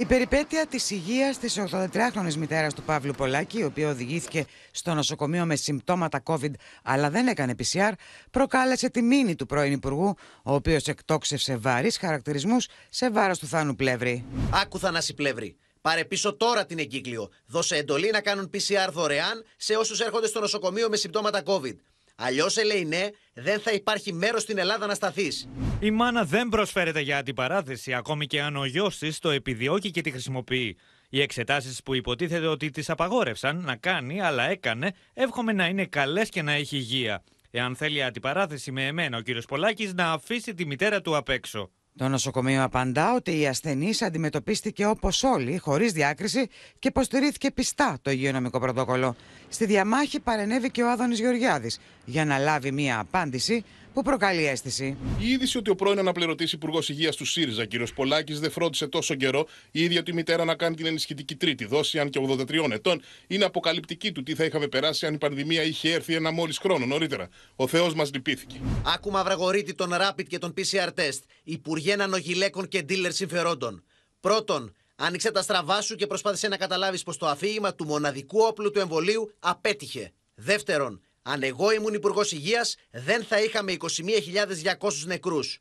Η περιπέτεια της υγείας της 83χρονη μητέρας του Παύλου Πολάκη, η οποία οδηγήθηκε στο νοσοκομείο με συμπτώματα COVID αλλά δεν έκανε PCR, προκάλεσε τη μήνυ του πρώην Υπουργού, ο οποίος εκτόξευσε βαρύς χαρακτηρισμούς σε βάρος του Θάνου Πλεύρη. Άκου Θανάση Πλεύρη. Πάρε πίσω τώρα την εγκύκλιο. Δώσε εντολή να κάνουν PCR δωρεάν σε όσους έρχονται στο νοσοκομείο με συμπτώματα COVID. Αλλιώς, λέει ναι, δεν θα υπάρχει μέρος στην Ελλάδα να σταθείς. Η μάνα δεν προσφέρεται για αντιπαράθεση, ακόμη και αν ο γιος της το επιδιώκει και τη χρησιμοποιεί. Οι εξετάσεις που υποτίθεται ότι τις απαγόρευσαν να κάνει, αλλά έκανε, εύχομαι να είναι καλές και να έχει υγεία. Εάν θέλει αντιπαράθεση με εμένα, ο κύριος Πολάκης να αφήσει τη μητέρα του απ' έξω. Το νοσοκομείο απαντά ότι η ασθενής αντιμετωπίστηκε όπως όλοι, χωρίς διάκριση και υποστηρίχθηκε πιστά το υγειονομικό πρωτόκολλο. Στη διαμάχη παρενέβη και ο Άδωνης Γεωργιάδης για να λάβει μία απάντηση που προκαλεί αίσθηση. Η είδηση ότι ο πρώην αναπληρωτής Υπουργός Υγείας του ΣΥΡΙΖΑ, κ. Πολάκης, δεν φρόντισε τόσο καιρό η ίδια τη μητέρα να κάνει την ενισχυτική τρίτη δόση, αν και 83 ετών, είναι αποκαλυπτική του τι θα είχαμε περάσει αν η πανδημία είχε έρθει ένα μόλις χρόνο νωρίτερα. Ο Θεός μας λυπήθηκε. Άκουμα βραγορίτη των Rapid και των PCR test, Υπουργέ νογιλέκων και Dealer Συμφερόντων. Πρώτον, άνοιξε τα στραβά σου και προσπάθησε να καταλάβεις πως το αφήγημα του μοναδικού όπλου του εμβολίου απέτυχε. Δεύτερον, αν εγώ ήμουν Υπουργός Υγείας, δεν θα είχαμε 21.200 νεκρούς.